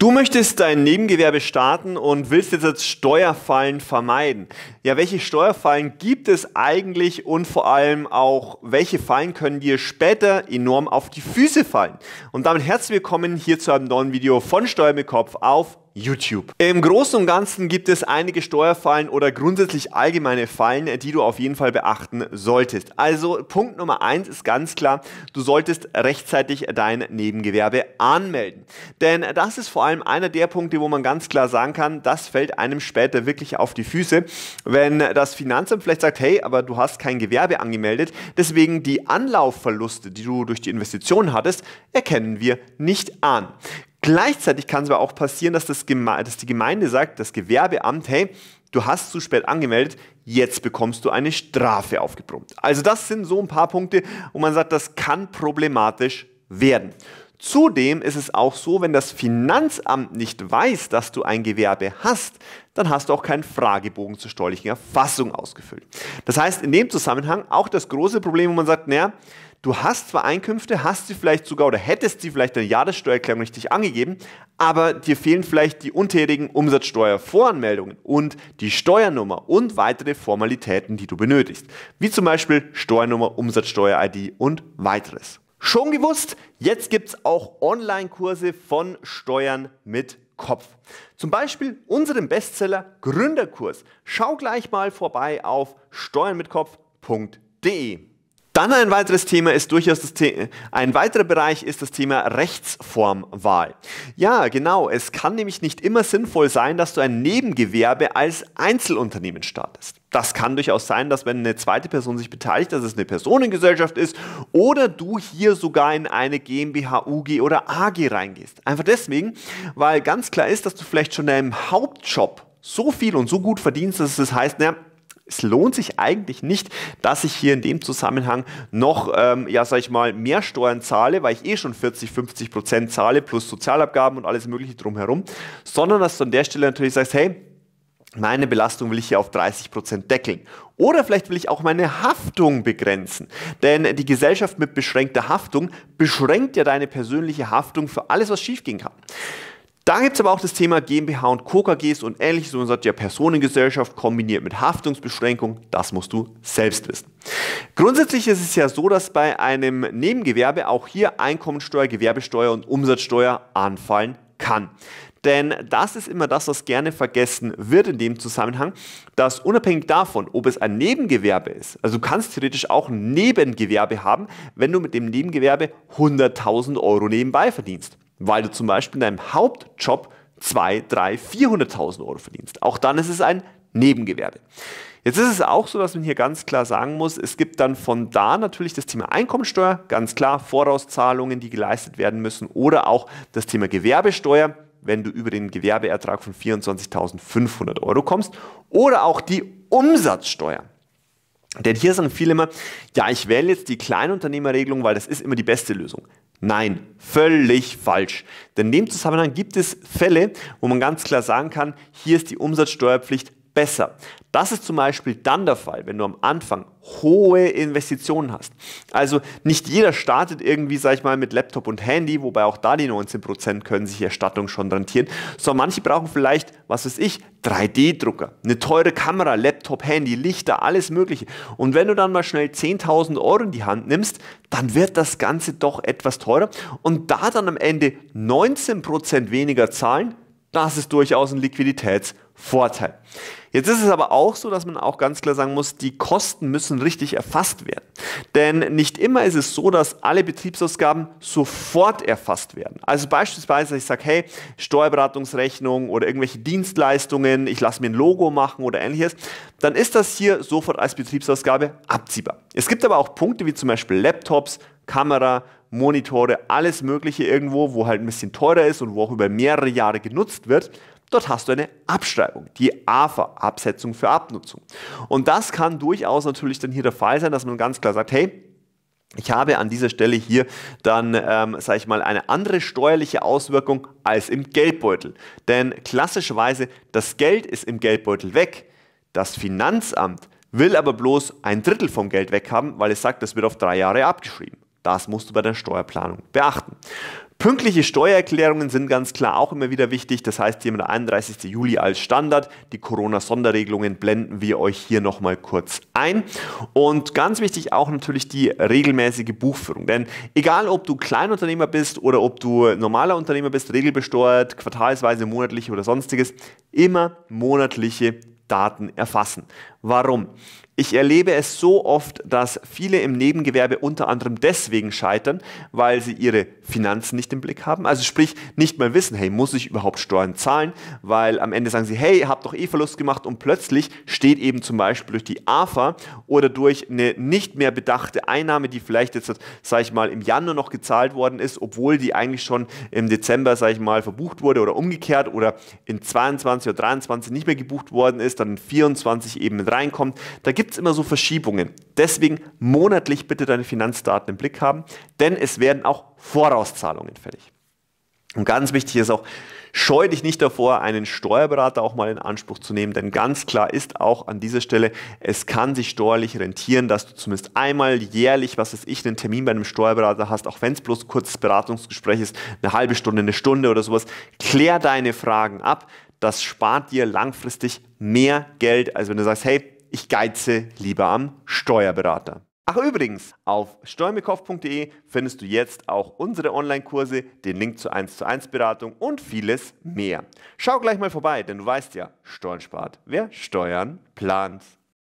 Du möchtest dein Nebengewerbe starten und willst jetzt, jetzt Steuerfallen vermeiden. Ja, welche Steuerfallen gibt es eigentlich und vor allem auch, welche Fallen können dir später enorm auf die Füße fallen? Und damit herzlich willkommen hier zu einem neuen Video von Steuer mit Kopf auf YouTube. Im Großen und Ganzen gibt es einige Steuerfallen oder grundsätzlich allgemeine Fallen, die du auf jeden Fall beachten solltest. Also Punkt Nummer 1 ist ganz klar, du solltest rechtzeitig dein Nebengewerbe anmelden. Denn das ist vor allem einer der Punkte, wo man ganz klar sagen kann, das fällt einem später wirklich auf die Füße, wenn das Finanzamt vielleicht sagt, hey, aber du hast kein Gewerbe angemeldet, deswegen die Anlaufverluste, die du durch die Investition hattest, erkennen wir nicht an. Gleichzeitig kann es aber auch passieren, dass, das Geme dass die Gemeinde sagt, das Gewerbeamt, hey, du hast zu spät angemeldet, jetzt bekommst du eine Strafe aufgebrummt. Also das sind so ein paar Punkte, wo man sagt, das kann problematisch werden. Zudem ist es auch so, wenn das Finanzamt nicht weiß, dass du ein Gewerbe hast, dann hast du auch keinen Fragebogen zur steuerlichen Erfassung ausgefüllt. Das heißt, in dem Zusammenhang auch das große Problem, wo man sagt, naja, Du hast zwar Einkünfte, hast sie vielleicht sogar oder hättest sie vielleicht in der Jahressteuererklärung richtig angegeben, aber dir fehlen vielleicht die untätigen Umsatzsteuervoranmeldungen und die Steuernummer und weitere Formalitäten, die du benötigst, wie zum Beispiel Steuernummer, Umsatzsteuer-ID und weiteres. Schon gewusst, jetzt gibt es auch Online-Kurse von Steuern mit Kopf. Zum Beispiel unseren Bestseller Gründerkurs. Schau gleich mal vorbei auf steuernmitkopf.de. Dann ein weiteres Thema ist durchaus das The ein weiterer Bereich ist das Thema Rechtsformwahl. Ja, genau. Es kann nämlich nicht immer sinnvoll sein, dass du ein Nebengewerbe als Einzelunternehmen startest. Das kann durchaus sein, dass wenn eine zweite Person sich beteiligt, dass es eine Personengesellschaft ist oder du hier sogar in eine GmbH, UG oder AG reingehst. Einfach deswegen, weil ganz klar ist, dass du vielleicht schon deinem Hauptjob so viel und so gut verdienst, dass es heißt, naja, es lohnt sich eigentlich nicht, dass ich hier in dem Zusammenhang noch, ähm, ja, sag ich mal, mehr Steuern zahle, weil ich eh schon 40, 50 Prozent zahle, plus Sozialabgaben und alles Mögliche drumherum, sondern dass du an der Stelle natürlich sagst, hey, meine Belastung will ich hier auf 30% Prozent deckeln. Oder vielleicht will ich auch meine Haftung begrenzen. Denn die Gesellschaft mit beschränkter Haftung beschränkt ja deine persönliche Haftung für alles, was schiefgehen kann. Dann gibt es aber auch das Thema GmbH und Co. KGs und ähnliches und sagt ja Personengesellschaft kombiniert mit Haftungsbeschränkung, das musst du selbst wissen. Grundsätzlich ist es ja so, dass bei einem Nebengewerbe auch hier Einkommensteuer, Gewerbesteuer und Umsatzsteuer anfallen kann. Denn das ist immer das, was gerne vergessen wird in dem Zusammenhang, dass unabhängig davon, ob es ein Nebengewerbe ist, also du kannst theoretisch auch ein Nebengewerbe haben, wenn du mit dem Nebengewerbe 100.000 Euro nebenbei verdienst weil du zum Beispiel in deinem Hauptjob 2, 3, 400.000 Euro verdienst. Auch dann ist es ein Nebengewerbe. Jetzt ist es auch so, dass man hier ganz klar sagen muss, es gibt dann von da natürlich das Thema Einkommensteuer, ganz klar Vorauszahlungen, die geleistet werden müssen oder auch das Thema Gewerbesteuer, wenn du über den Gewerbeertrag von 24.500 Euro kommst oder auch die Umsatzsteuer. Denn hier sagen viele immer, ja, ich wähle jetzt die Kleinunternehmerregelung, weil das ist immer die beste Lösung. Nein, völlig falsch. Denn in dem Zusammenhang gibt es Fälle, wo man ganz klar sagen kann, hier ist die Umsatzsteuerpflicht besser. Das ist zum Beispiel dann der Fall, wenn du am Anfang hohe Investitionen hast. Also nicht jeder startet irgendwie, sag ich mal, mit Laptop und Handy, wobei auch da die 19% können sich Erstattung schon rentieren, sondern manche brauchen vielleicht, was weiß ich, 3D-Drucker, eine teure Kamera, Laptop, Handy, Lichter, alles mögliche. Und wenn du dann mal schnell 10.000 Euro in die Hand nimmst, dann wird das Ganze doch etwas teurer und da dann am Ende 19% weniger zahlen, das ist durchaus ein Liquiditätsvorteil. Jetzt ist es aber auch so, dass man auch ganz klar sagen muss, die Kosten müssen richtig erfasst werden. Denn nicht immer ist es so, dass alle Betriebsausgaben sofort erfasst werden. Also beispielsweise, ich sage, hey, Steuerberatungsrechnung oder irgendwelche Dienstleistungen, ich lasse mir ein Logo machen oder ähnliches, dann ist das hier sofort als Betriebsausgabe abziehbar. Es gibt aber auch Punkte wie zum Beispiel Laptops, Kamera, Monitore, alles Mögliche irgendwo, wo halt ein bisschen teurer ist und wo auch über mehrere Jahre genutzt wird, dort hast du eine Abschreibung, die AFA, Absetzung für Abnutzung. Und das kann durchaus natürlich dann hier der Fall sein, dass man ganz klar sagt, hey, ich habe an dieser Stelle hier dann, ähm, sage ich mal, eine andere steuerliche Auswirkung als im Geldbeutel. Denn klassischerweise, das Geld ist im Geldbeutel weg. Das Finanzamt will aber bloß ein Drittel vom Geld weghaben, weil es sagt, das wird auf drei Jahre abgeschrieben. Das musst du bei der Steuerplanung beachten. Pünktliche Steuererklärungen sind ganz klar auch immer wieder wichtig. Das heißt, hier mit der 31. Juli als Standard. Die Corona-Sonderregelungen blenden wir euch hier nochmal kurz ein. Und ganz wichtig auch natürlich die regelmäßige Buchführung. Denn egal, ob du Kleinunternehmer bist oder ob du normaler Unternehmer bist, regelbesteuert, quartalsweise, monatlich oder sonstiges, immer monatliche Daten erfassen. Warum? Ich erlebe es so oft, dass viele im Nebengewerbe unter anderem deswegen scheitern, weil sie ihre Finanzen nicht im Blick haben. Also sprich, nicht mal wissen, hey, muss ich überhaupt Steuern zahlen? Weil am Ende sagen sie, hey, habt doch eh Verlust gemacht und plötzlich steht eben zum Beispiel durch die AFA oder durch eine nicht mehr bedachte Einnahme, die vielleicht jetzt, sage ich mal, im Januar noch gezahlt worden ist, obwohl die eigentlich schon im Dezember, sage ich mal, verbucht wurde oder umgekehrt oder in 22 oder 23 nicht mehr gebucht worden ist, dann in 24 eben mit reinkommt. Da gibt es immer so Verschiebungen. Deswegen monatlich bitte deine Finanzdaten im Blick haben, denn es werden auch Vorauszahlungen fällig. Und ganz wichtig ist auch, scheu dich nicht davor, einen Steuerberater auch mal in Anspruch zu nehmen, denn ganz klar ist auch an dieser Stelle, es kann sich steuerlich rentieren, dass du zumindest einmal jährlich, was weiß ich, einen Termin bei einem Steuerberater hast, auch wenn es bloß ein kurzes Beratungsgespräch ist, eine halbe Stunde, eine Stunde oder sowas. Klär deine Fragen ab, das spart dir langfristig mehr Geld, als wenn du sagst, hey, ich geize lieber am Steuerberater. Ach übrigens, auf steuermekauf.de findest du jetzt auch unsere Online-Kurse, den Link zur 1 zu 1 Beratung und vieles mehr. Schau gleich mal vorbei, denn du weißt ja, Steuern spart, wer Steuern plant.